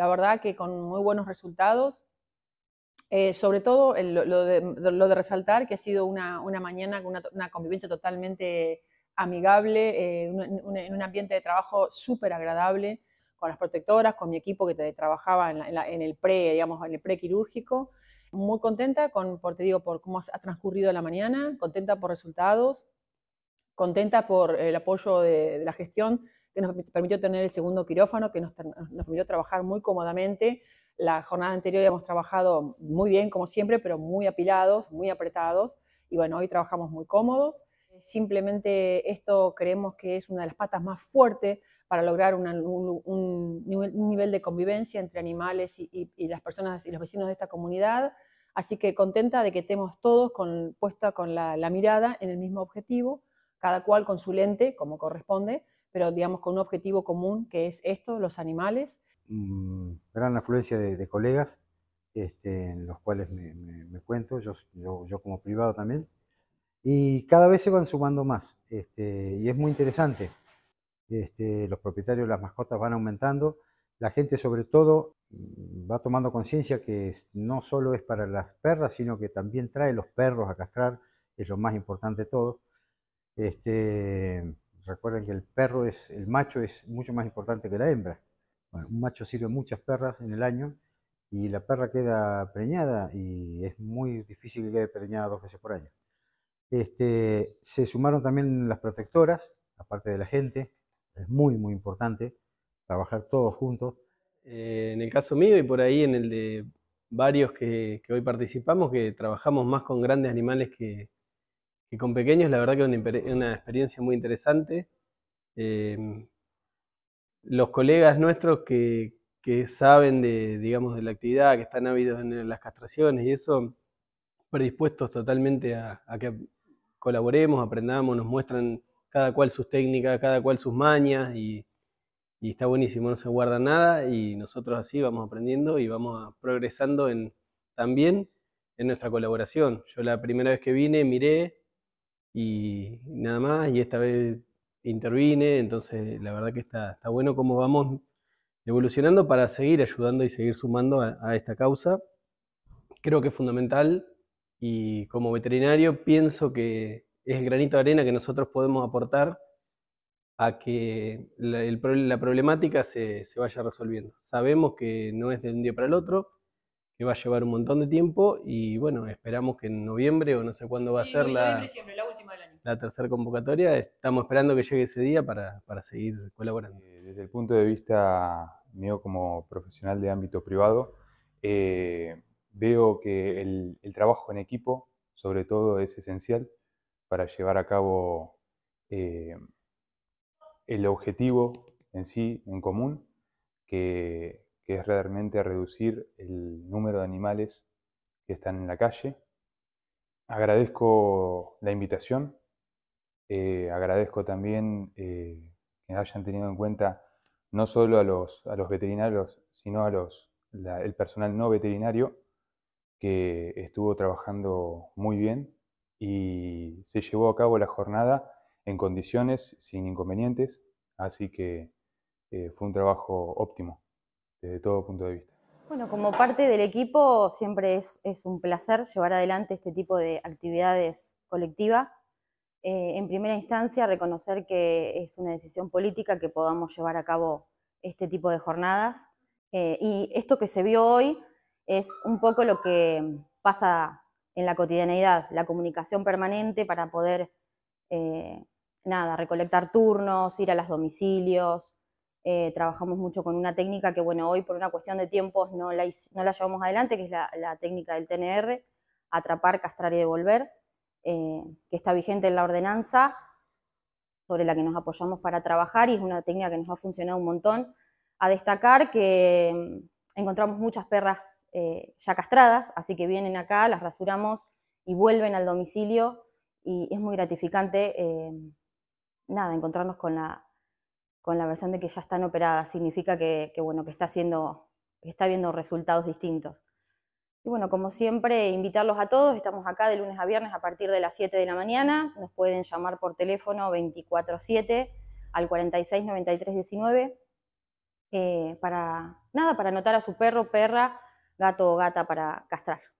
la verdad que con muy buenos resultados. Eh, sobre todo lo, de, resaltar que ha sido una, una mañana con una, convivencia totalmente amigable, eh, en un, ambiente de trabajo súper agradable con las protectoras, con mi equipo que te, trabajaba en, en, el pre, digamos, en el prequirúrgico. Muy contenta con, por, te digo, por cómo ha transcurrido la mañana, contenta por resultados, contenta por el apoyo de, de la gestión que nos permitió tener el segundo quirófano, que nos, permitió trabajar muy cómodamente. La jornada anterior hemos trabajado muy bien, como siempre, pero muy apilados, muy apretados. Y bueno, hoy trabajamos muy cómodos. Simplemente esto creemos que es una de las patas más fuertes para lograr un, nivel, de convivencia entre animales y, las personas y los vecinos de esta comunidad. Así que contenta de que estemos todos con, puesta con la, la mirada en el mismo objetivo, cada cual con su lente, como corresponde, pero digamos con un objetivo común que es esto, los animales. Mm, gran afluencia de, colegas, este, en los cuales me, cuento, yo, yo, como privado también, y cada vez se van sumando más, este, y es muy interesante. Este, los propietarios de las mascotas van aumentando, la gente sobre todo mm, va tomando conciencia que no solo es para las perras, sino que también trae los perros a castrar, es lo más importante de todo. Este, Recuerden que el perro es, el macho es mucho más importante que la hembra. un macho sirve muchas perras en el año y la perra queda preñada y es muy difícil que quede preñada dos veces por año. Este, se sumaron también las protectoras, aparte de la gente, es muy, muy importante trabajar todos juntos. Eh, en el caso mío y por ahí en el de varios que, que hoy participamos, que trabajamos más con grandes animales que, y con pequeños la verdad que es una, experiencia muy interesante. Em, los colegas nuestros que, saben de, digamos, de la actividad, que están ávidos en las castraciones y eso, predispuestos totalmente a, que colaboremos, aprendamos, nos muestran cada cual sus técnicas, cada cual sus mañas y, está buenísimo, no se guarda nada y nosotros así vamos aprendiendo y vamos progresando en, también en nuestra colaboración. Yo la primera vez que vine miré y nada más, y esta vez intervine, entonces la verdad que está, está bueno cómo vamos evolucionando para seguir ayudando y seguir sumando a, esta causa. Creo que es fundamental y como veterinario pienso que es el granito de arena que nosotros podemos aportar a que la, problemática se, vaya resolviendo. Sabemos que no es de un día para el otro, que va a llevar un montón de tiempo y bueno, esperamos que en noviembre o no sé cuándo va a ser la, la tercera convocatoria. Estamos esperando que llegue ese día para, seguir colaborando. Eh, desde el punto de vista mío como profesional de ámbito privado, eh, veo que el, trabajo en equipo, sobre todo, es esencial para llevar a cabo eh, el objetivo en sí, en común, que, que es realmente reducir el número de animales que están en la calle. Agradezco la invitación eh, agradezco también eh, que hayan tenido en cuenta no solo a los, a los veterinarios, sino a los, el personal no veterinario que estuvo trabajando muy bien y se llevó a cabo la jornada en condiciones sin inconvenientes, así que eh, fue un trabajo óptimo desde todo punto de vista. Bueno, como parte del equipo siempre es, es un placer llevar adelante este tipo de actividades colectivas eh, en primera instancia, reconocer que es una decisión política que podamos llevar a cabo este tipo de jornadas. Eh, y esto que se vio hoy es un poco lo que pasa en la cotidianeidad, la comunicación permanente para poder, eh, nada, recolectar turnos, ir a los domicilios. trabajamos mucho con una técnica que, bueno, hoy por una cuestión de tiempos no la, llevamos adelante, que es la técnica del TNR, atrapar, castrar y devolver eh, que está vigente en la ordenanza, sobre la que nos apoyamos para trabajar y es una técnica que nos ha funcionado un montón. A destacar que mm, encontramos muchas perras eh, ya castradas, así que vienen acá, las rasuramos y vuelven al domicilio y es muy gratificante, eh, nada, encontrarnos con la, con la versión de que ya están operadas, significa que, que bueno, que está haciendo, está viendo resultados distintos. Y bueno, como siempre, invitarlos a todos. Estamos acá de lunes a viernes a partir de las 7 de la mañana. Nos pueden llamar por teléfono 24-7 al 46 93 19 para nada, para anotar a su perro, perra, gato o gata para castrar.